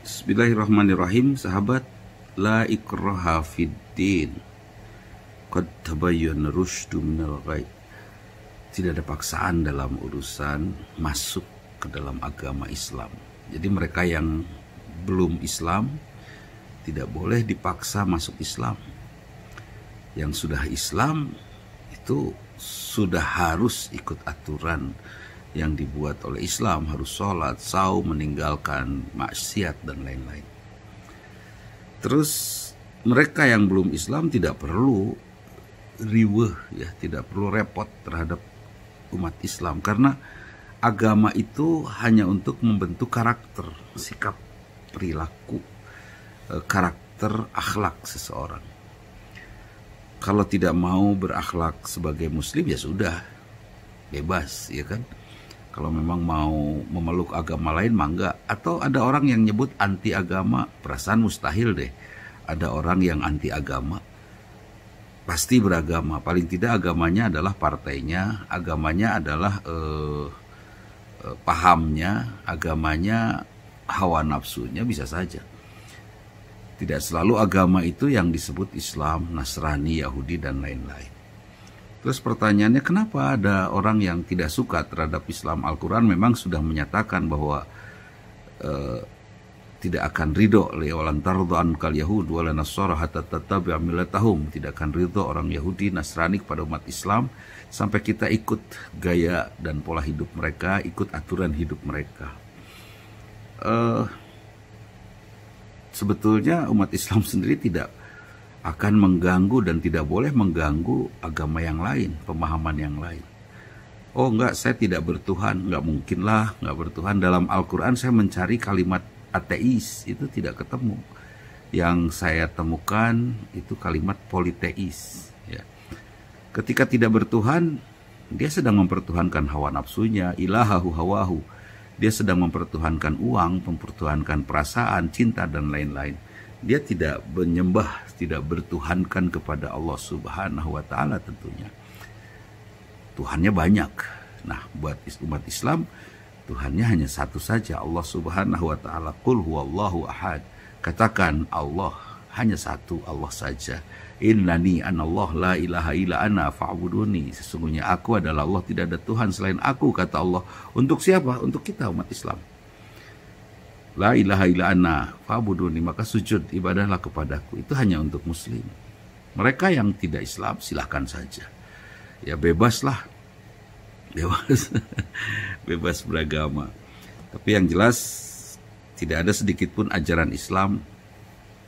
Bismillahirrahmanirrahim Sahabat La ikraha fiddin Qad tabayyana rushdu minal ghaib Tidak ada paksaan dalam urusan Masuk ke dalam agama Islam Jadi mereka yang belum Islam Tidak boleh dipaksa masuk Islam Yang sudah Islam Itu sudah harus ikut aturan yang dibuat oleh Islam harus sholat, saum, meninggalkan maksiat dan lain-lain. Terus mereka yang belum Islam tidak perlu riweh ya, tidak perlu repot terhadap umat Islam karena agama itu hanya untuk membentuk karakter, sikap, perilaku, e, karakter, akhlak seseorang. Kalau tidak mau berakhlak sebagai muslim ya sudah bebas ya kan kalau memang mau memeluk agama lain mangga atau ada orang yang nyebut anti agama perasaan mustahil deh ada orang yang anti agama pasti beragama paling tidak agamanya adalah partainya agamanya adalah eh, eh, pahamnya agamanya hawa nafsunya bisa saja tidak selalu agama itu yang disebut Islam Nasrani Yahudi dan lain-lain Terus pertanyaannya kenapa ada orang yang tidak suka terhadap Islam Al-Quran memang sudah menyatakan bahwa e, tidak akan ridho oleh tardu'an kal Yahud hatta amilatahum tidak akan ridho orang Yahudi Nasrani kepada umat Islam sampai kita ikut gaya dan pola hidup mereka ikut aturan hidup mereka uh, sebetulnya umat Islam sendiri tidak akan mengganggu dan tidak boleh mengganggu agama yang lain, pemahaman yang lain. Oh enggak, saya tidak bertuhan, enggak lah enggak bertuhan. Dalam Al-Quran saya mencari kalimat ateis, itu tidak ketemu. Yang saya temukan itu kalimat politeis. Ya. Ketika tidak bertuhan, dia sedang mempertuhankan hawa nafsunya, ilahahu hawahu. Dia sedang mempertuhankan uang, mempertuhankan perasaan, cinta, dan lain-lain dia tidak menyembah, tidak bertuhankan kepada Allah Subhanahu wa taala tentunya. Tuhannya banyak. Nah, buat umat Islam Tuhannya hanya satu saja, Allah Subhanahu wa taala. Qul huwallahu ahad. Katakan Allah hanya satu Allah saja. Innani anallah la ilaha illa ana fa'buduni. Sesungguhnya aku adalah Allah, tidak ada Tuhan selain aku, kata Allah. Untuk siapa? Untuk kita umat Islam. La ilaha illa anna fa'buduni maka sujud ibadahlah kepadaku. Itu hanya untuk muslim. Mereka yang tidak Islam silahkan saja. Ya bebaslah. Bebas. Bebas beragama. Tapi yang jelas tidak ada sedikit pun ajaran Islam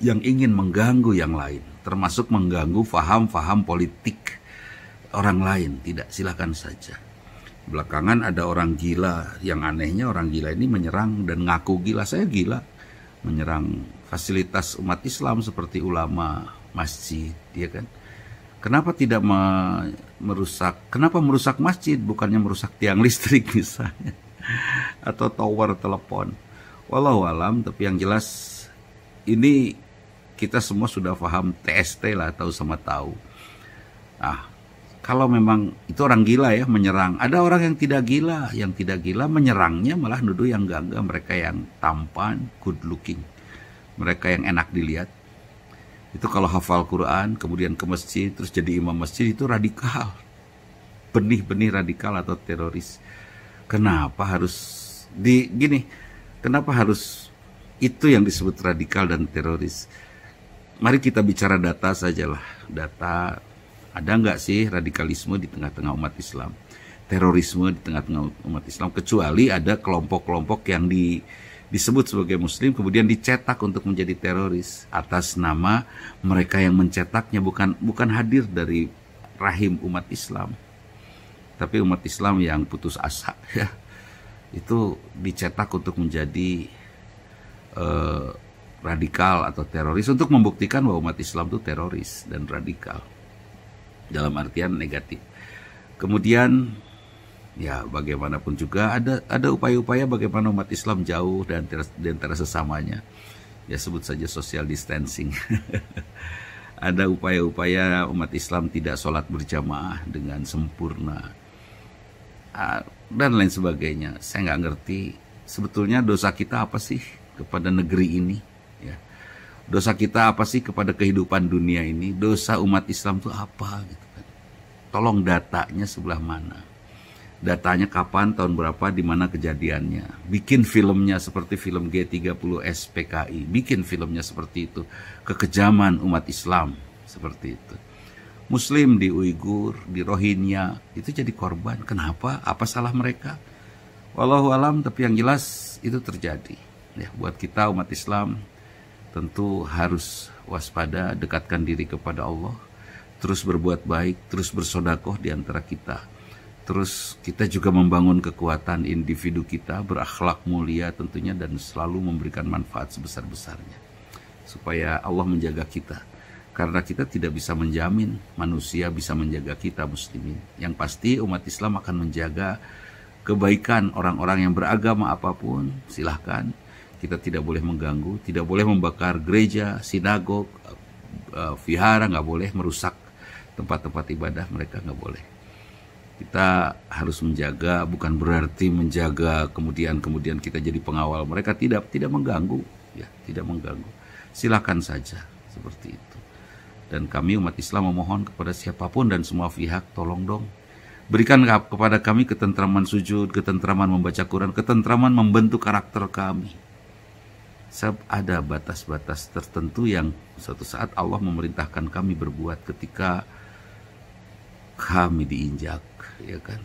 yang ingin mengganggu yang lain, termasuk mengganggu faham-faham politik orang lain. Tidak, silahkan saja. Belakangan ada orang gila, yang anehnya orang gila ini menyerang dan ngaku gila, saya gila. Menyerang fasilitas umat Islam seperti ulama, masjid, ya kan? Kenapa tidak merusak? Kenapa merusak masjid bukannya merusak tiang listrik misalnya atau tower telepon? Walau alam, tapi yang jelas ini kita semua sudah paham TST lah tahu sama tahu. Ah, kalau memang itu orang gila ya menyerang. Ada orang yang tidak gila, yang tidak gila menyerangnya malah nuduh yang gangga mereka yang tampan, good looking, mereka yang enak dilihat. Itu kalau hafal Quran, kemudian ke masjid, terus jadi imam masjid itu radikal. Benih-benih radikal atau teroris. Kenapa harus di gini? Kenapa harus itu yang disebut radikal dan teroris? Mari kita bicara data sajalah, data ada nggak sih radikalisme di tengah-tengah umat Islam? Terorisme di tengah-tengah umat Islam kecuali ada kelompok-kelompok yang di disebut sebagai muslim kemudian dicetak untuk menjadi teroris atas nama mereka yang mencetaknya bukan bukan hadir dari rahim umat Islam tapi umat Islam yang putus asa ya itu dicetak untuk menjadi eh, radikal atau teroris untuk membuktikan bahwa umat Islam itu teroris dan radikal dalam artian negatif. Kemudian ya bagaimanapun juga ada ada upaya-upaya bagaimana umat Islam jauh dan di antara sesamanya. Ya sebut saja social distancing. ada upaya-upaya umat Islam tidak sholat berjamaah dengan sempurna dan lain sebagainya. Saya nggak ngerti sebetulnya dosa kita apa sih kepada negeri ini Dosa kita apa sih kepada kehidupan dunia ini? Dosa umat Islam itu apa? Gitu kan. Tolong datanya sebelah mana? Datanya kapan, tahun berapa, di mana kejadiannya? Bikin filmnya seperti film G30 SPKI. Bikin filmnya seperti itu. Kekejaman umat Islam seperti itu. Muslim di Uighur, di Rohingya itu jadi korban. Kenapa? Apa salah mereka? Walau alam, tapi yang jelas itu terjadi. Ya, buat kita umat Islam tentu harus waspada, dekatkan diri kepada Allah, terus berbuat baik, terus bersodakoh di antara kita. Terus kita juga membangun kekuatan individu kita, berakhlak mulia tentunya dan selalu memberikan manfaat sebesar-besarnya. Supaya Allah menjaga kita. Karena kita tidak bisa menjamin manusia bisa menjaga kita muslimin. Yang pasti umat Islam akan menjaga kebaikan orang-orang yang beragama apapun, silahkan kita tidak boleh mengganggu, tidak boleh membakar gereja, sinagog, eh, vihara, nggak boleh merusak tempat-tempat ibadah mereka nggak boleh. Kita harus menjaga, bukan berarti menjaga kemudian kemudian kita jadi pengawal mereka tidak tidak mengganggu, ya tidak mengganggu. Silakan saja seperti itu. Dan kami umat Islam memohon kepada siapapun dan semua pihak tolong dong Berikan kepada kami ketentraman sujud, ketentraman membaca Quran, ketentraman membentuk karakter kami. Sebab ada batas-batas tertentu yang suatu saat Allah memerintahkan kami berbuat ketika kami diinjak, ya kan?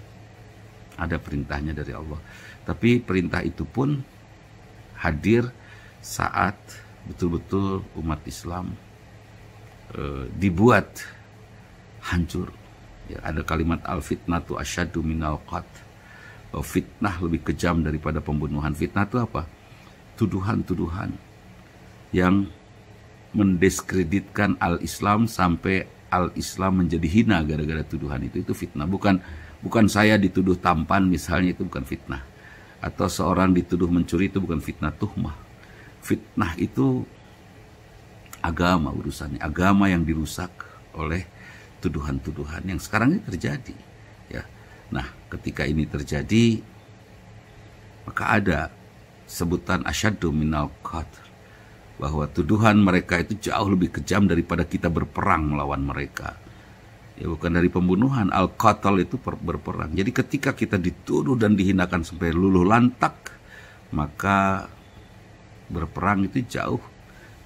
Ada perintahnya dari Allah. Tapi perintah itu pun hadir saat betul-betul umat Islam e, dibuat hancur. Ya, ada kalimat al-fitnatu asyadu minal qat. Oh, fitnah lebih kejam daripada pembunuhan. Fitnah itu apa? tuduhan-tuduhan yang mendiskreditkan al-Islam sampai al-Islam menjadi hina gara-gara tuduhan itu itu fitnah bukan bukan saya dituduh tampan misalnya itu bukan fitnah atau seorang dituduh mencuri itu bukan fitnah tuhmah fitnah itu agama urusannya agama yang dirusak oleh tuduhan-tuduhan yang sekarang ini terjadi ya nah ketika ini terjadi maka ada sebutan asyadu minal qatl bahwa tuduhan mereka itu jauh lebih kejam daripada kita berperang melawan mereka. Ya bukan dari pembunuhan, al-qatal itu berperang. Jadi ketika kita dituduh dan dihinakan sampai luluh lantak, maka berperang itu jauh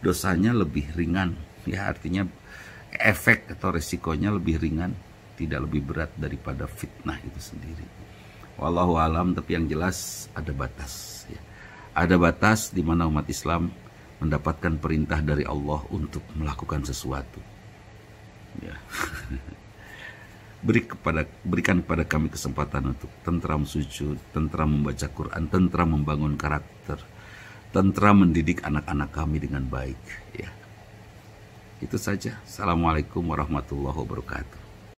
dosanya lebih ringan. Ya artinya efek atau resikonya lebih ringan, tidak lebih berat daripada fitnah itu sendiri. Wallahu alam, tapi yang jelas ada batas ya ada batas di mana umat Islam mendapatkan perintah dari Allah untuk melakukan sesuatu. Ya. Beri kepada, berikan kepada kami kesempatan untuk tentram sujud, tentram membaca Quran, tentram membangun karakter, tentram mendidik anak-anak kami dengan baik. Ya. Itu saja. Assalamualaikum warahmatullahi wabarakatuh.